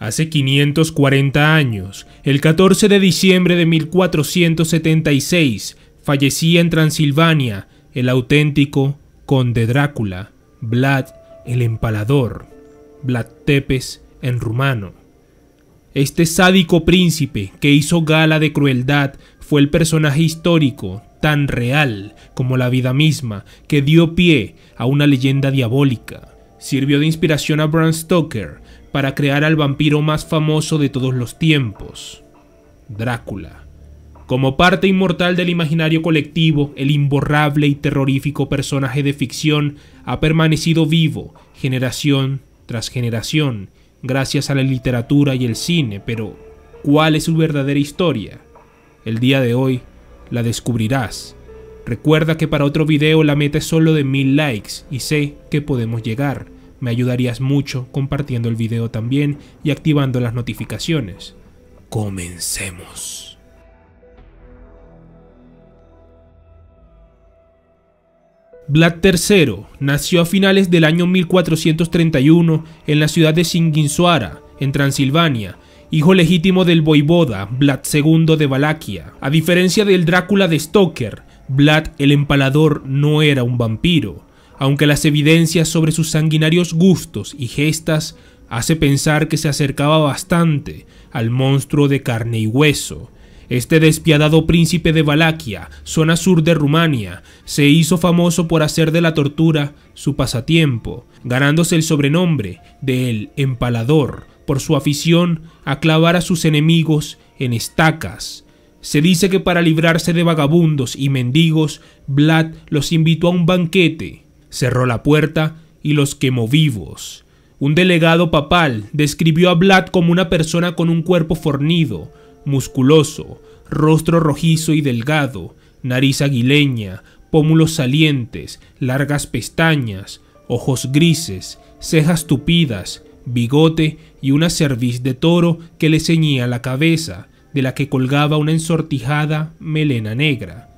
Hace 540 años, el 14 de diciembre de 1476, fallecía en Transilvania el auténtico conde Drácula, Vlad el Empalador, Vlad Tepes en rumano. Este sádico príncipe que hizo gala de crueldad fue el personaje histórico tan real como la vida misma que dio pie a una leyenda diabólica. Sirvió de inspiración a Bram Stoker para crear al vampiro más famoso de todos los tiempos, Drácula. Como parte inmortal del imaginario colectivo, el imborrable y terrorífico personaje de ficción ha permanecido vivo generación tras generación, gracias a la literatura y el cine, pero ¿cuál es su verdadera historia? El día de hoy la descubrirás. Recuerda que para otro video la meta es solo de mil likes y sé que podemos llegar. Me ayudarías mucho compartiendo el video también y activando las notificaciones. Comencemos. Vlad III nació a finales del año 1431 en la ciudad de Singinsuara, en Transilvania, hijo legítimo del voivoda Vlad II de Valaquia. A diferencia del Drácula de Stoker, Vlad el Empalador no era un vampiro, aunque las evidencias sobre sus sanguinarios gustos y gestas hace pensar que se acercaba bastante al monstruo de carne y hueso. Este despiadado príncipe de Valaquia, zona sur de Rumania, se hizo famoso por hacer de la tortura su pasatiempo, ganándose el sobrenombre de El Empalador por su afición a clavar a sus enemigos en estacas. Se dice que para librarse de vagabundos y mendigos, Vlad los invitó a un banquete cerró la puerta y los quemó vivos. Un delegado papal describió a Vlad como una persona con un cuerpo fornido, musculoso, rostro rojizo y delgado, nariz aguileña, pómulos salientes, largas pestañas, ojos grises, cejas tupidas, bigote y una cerviz de toro que le ceñía la cabeza, de la que colgaba una ensortijada melena negra.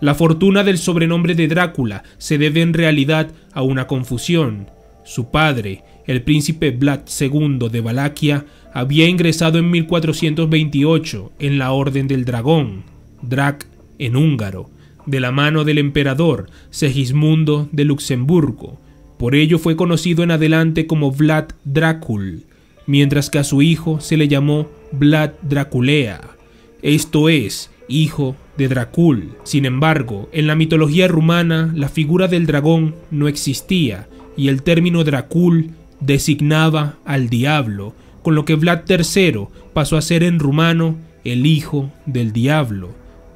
La fortuna del sobrenombre de Drácula se debe en realidad a una confusión. Su padre, el príncipe Vlad II de Valaquia, había ingresado en 1428 en la Orden del Dragón, Drac en húngaro, de la mano del emperador Segismundo de Luxemburgo. Por ello fue conocido en adelante como Vlad Drácul, mientras que a su hijo se le llamó Vlad Draculea, esto es, hijo de Dracul. Sin embargo, en la mitología rumana la figura del dragón no existía y el término Dracul designaba al diablo, con lo que Vlad III pasó a ser en rumano el hijo del diablo.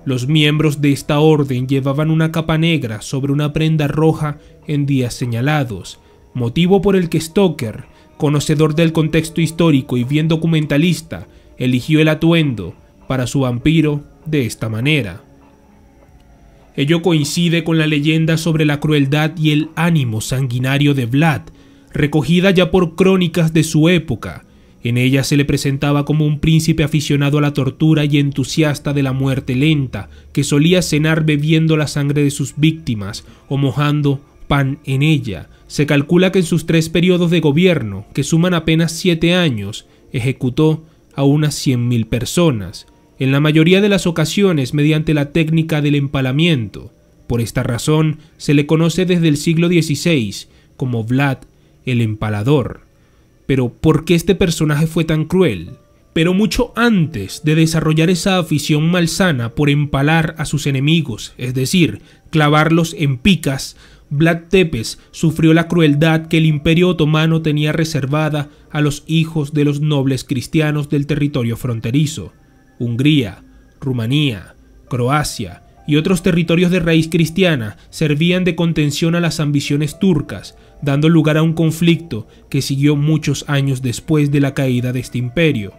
Los miembros de esta orden llevaban una capa negra sobre una prenda roja en días señalados, motivo por el que Stoker, conocedor del contexto histórico y bien documentalista, eligió el atuendo para su vampiro de esta manera. Ello coincide con la leyenda sobre la crueldad y el ánimo sanguinario de Vlad, recogida ya por crónicas de su época. En ella se le presentaba como un príncipe aficionado a la tortura y entusiasta de la muerte lenta, que solía cenar bebiendo la sangre de sus víctimas o mojando pan en ella. Se calcula que en sus tres periodos de gobierno, que suman apenas siete años, ejecutó a unas 100.000 personas, en la mayoría de las ocasiones mediante la técnica del empalamiento. Por esta razón se le conoce desde el siglo XVI como Vlad el Empalador. Pero ¿por qué este personaje fue tan cruel? Pero mucho antes de desarrollar esa afición malsana por empalar a sus enemigos, es decir, clavarlos en picas, Vlad Tepes sufrió la crueldad que el Imperio Otomano tenía reservada a los hijos de los nobles cristianos del territorio fronterizo. Hungría, Rumanía, Croacia y otros territorios de raíz cristiana servían de contención a las ambiciones turcas, dando lugar a un conflicto que siguió muchos años después de la caída de este imperio.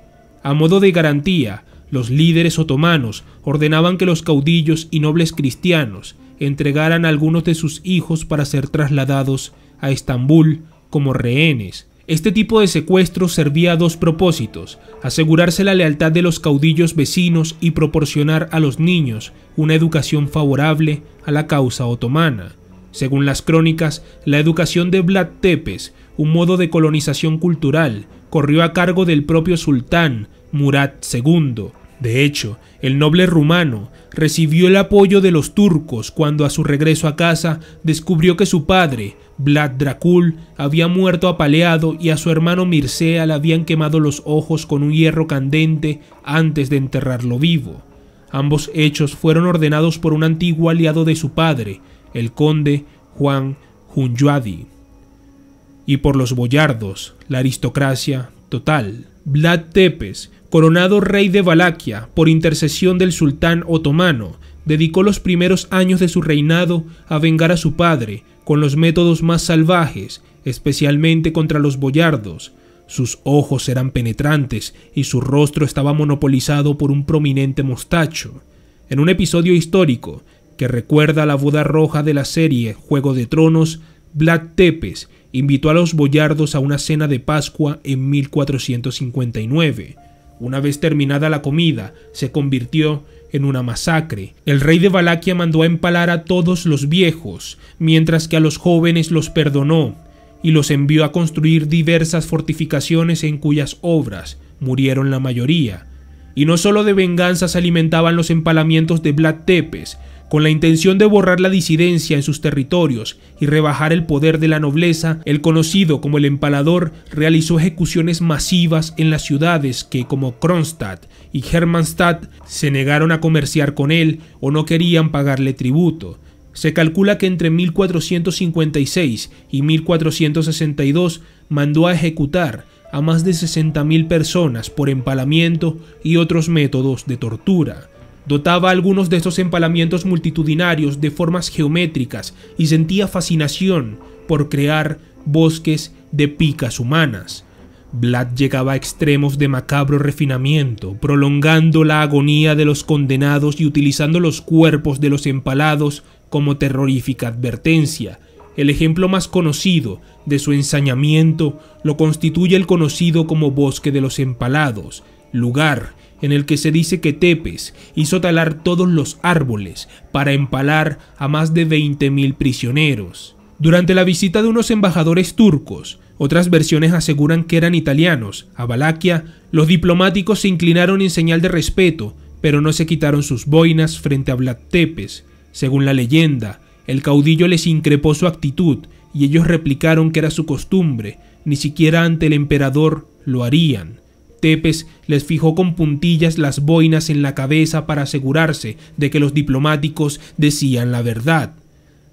A modo de garantía, los líderes otomanos ordenaban que los caudillos y nobles cristianos entregaran a algunos de sus hijos para ser trasladados a Estambul como rehenes, este tipo de secuestro servía a dos propósitos, asegurarse la lealtad de los caudillos vecinos y proporcionar a los niños una educación favorable a la causa otomana. Según las crónicas, la educación de Vlad Tepes, un modo de colonización cultural, corrió a cargo del propio sultán Murat II. De hecho, el noble rumano recibió el apoyo de los turcos cuando a su regreso a casa descubrió que su padre Vlad Dracul había muerto apaleado y a su hermano Mircea le habían quemado los ojos con un hierro candente antes de enterrarlo vivo. Ambos hechos fueron ordenados por un antiguo aliado de su padre, el conde Juan Hunyadi, y por los boyardos, la aristocracia total. Vlad Tepes, coronado rey de Valaquia por intercesión del sultán otomano, dedicó los primeros años de su reinado a vengar a su padre, con los métodos más salvajes, especialmente contra los boyardos. Sus ojos eran penetrantes y su rostro estaba monopolizado por un prominente mostacho. En un episodio histórico, que recuerda la boda roja de la serie Juego de Tronos, Black Tepes invitó a los boyardos a una cena de Pascua en 1459. Una vez terminada la comida, se convirtió en una masacre. El rey de Valaquia mandó a empalar a todos los viejos, mientras que a los jóvenes los perdonó y los envió a construir diversas fortificaciones en cuyas obras murieron la mayoría. Y no solo de venganza se alimentaban los empalamientos de Vlad Tepes, con la intención de borrar la disidencia en sus territorios y rebajar el poder de la nobleza, el conocido como el empalador realizó ejecuciones masivas en las ciudades que, como Kronstadt y Hermannstadt, se negaron a comerciar con él o no querían pagarle tributo. Se calcula que entre 1456 y 1462 mandó a ejecutar a más de 60.000 personas por empalamiento y otros métodos de tortura. Dotaba algunos de estos empalamientos multitudinarios de formas geométricas y sentía fascinación por crear bosques de picas humanas. Vlad llegaba a extremos de macabro refinamiento, prolongando la agonía de los condenados y utilizando los cuerpos de los empalados como terrorífica advertencia. El ejemplo más conocido de su ensañamiento lo constituye el conocido como Bosque de los Empalados, lugar en el que se dice que Tepes hizo talar todos los árboles para empalar a más de 20.000 prisioneros. Durante la visita de unos embajadores turcos, otras versiones aseguran que eran italianos, a Valaquia, los diplomáticos se inclinaron en señal de respeto, pero no se quitaron sus boinas frente a Vlad Tepes. Según la leyenda, el caudillo les increpó su actitud y ellos replicaron que era su costumbre, ni siquiera ante el emperador lo harían tepes les fijó con puntillas las boinas en la cabeza para asegurarse de que los diplomáticos decían la verdad.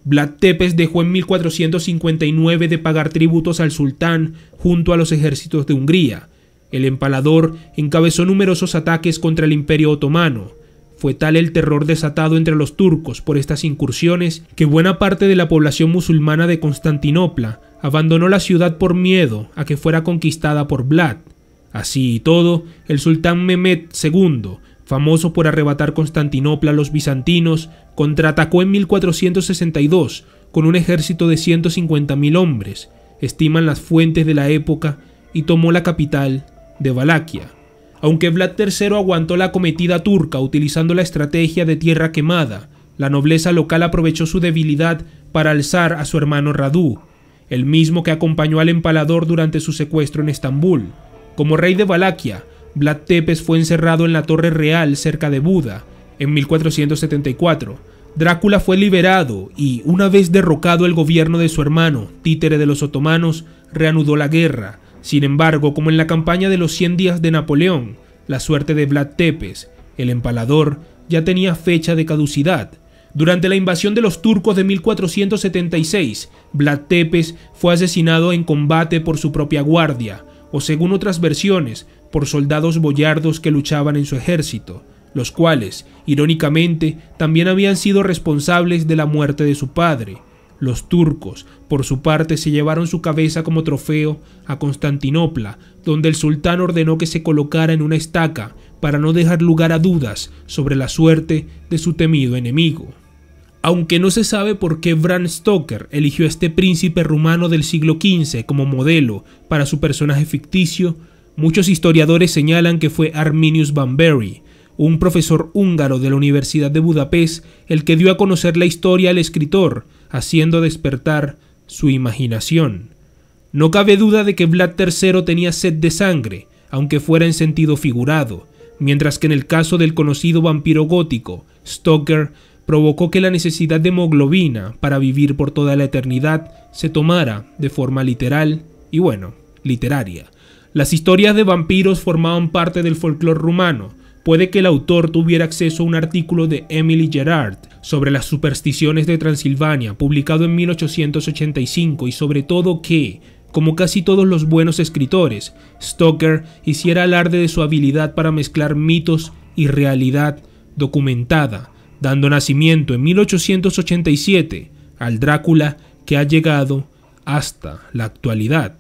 Vlad Tepes dejó en 1459 de pagar tributos al sultán junto a los ejércitos de Hungría. El empalador encabezó numerosos ataques contra el imperio otomano. Fue tal el terror desatado entre los turcos por estas incursiones que buena parte de la población musulmana de Constantinopla abandonó la ciudad por miedo a que fuera conquistada por Vlad. Así y todo, el sultán Mehmed II, famoso por arrebatar Constantinopla a los bizantinos, contraatacó en 1462 con un ejército de 150.000 hombres, estiman las fuentes de la época, y tomó la capital de Valaquia. Aunque Vlad III aguantó la acometida turca utilizando la estrategia de tierra quemada, la nobleza local aprovechó su debilidad para alzar a su hermano Radu, el mismo que acompañó al empalador durante su secuestro en Estambul. Como rey de Valaquia, Vlad Tepes fue encerrado en la Torre Real cerca de Buda en 1474. Drácula fue liberado y, una vez derrocado el gobierno de su hermano, títere de los otomanos, reanudó la guerra. Sin embargo, como en la campaña de los 100 días de Napoleón, la suerte de Vlad Tepes, el empalador, ya tenía fecha de caducidad. Durante la invasión de los turcos de 1476, Vlad Tepes fue asesinado en combate por su propia guardia, o según otras versiones, por soldados boyardos que luchaban en su ejército, los cuales, irónicamente, también habían sido responsables de la muerte de su padre. Los turcos, por su parte, se llevaron su cabeza como trofeo a Constantinopla, donde el sultán ordenó que se colocara en una estaca para no dejar lugar a dudas sobre la suerte de su temido enemigo aunque no se sabe por qué Bram Stoker eligió a este príncipe rumano del siglo XV como modelo para su personaje ficticio, muchos historiadores señalan que fue Arminius Van Berry, un profesor húngaro de la Universidad de Budapest, el que dio a conocer la historia al escritor, haciendo despertar su imaginación. No cabe duda de que Vlad III tenía sed de sangre, aunque fuera en sentido figurado, mientras que en el caso del conocido vampiro gótico, Stoker provocó que la necesidad de hemoglobina para vivir por toda la eternidad se tomara de forma literal y bueno, literaria. Las historias de vampiros formaban parte del folclore rumano. Puede que el autor tuviera acceso a un artículo de Emily Gerard sobre las supersticiones de Transilvania, publicado en 1885, y sobre todo que, como casi todos los buenos escritores, Stoker hiciera alarde de su habilidad para mezclar mitos y realidad documentada dando nacimiento en 1887 al Drácula que ha llegado hasta la actualidad.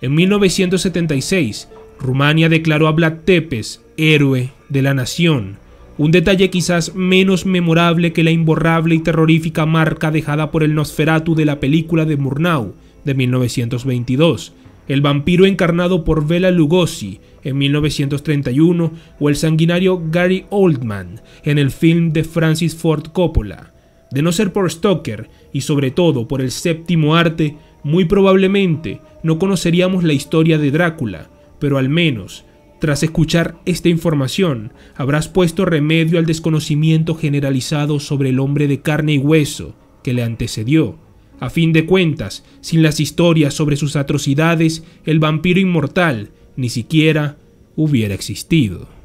En 1976, Rumania declaró a Black Tepes héroe de la nación, un detalle quizás menos memorable que la imborrable y terrorífica marca dejada por el Nosferatu de la película de Murnau de 1922, el vampiro encarnado por Vela Lugosi, en 1931 o el sanguinario Gary Oldman en el film de Francis Ford Coppola. De no ser por Stoker y sobre todo por el séptimo arte, muy probablemente no conoceríamos la historia de Drácula, pero al menos, tras escuchar esta información, habrás puesto remedio al desconocimiento generalizado sobre el hombre de carne y hueso que le antecedió. A fin de cuentas, sin las historias sobre sus atrocidades, el vampiro inmortal ni siquiera hubiera existido.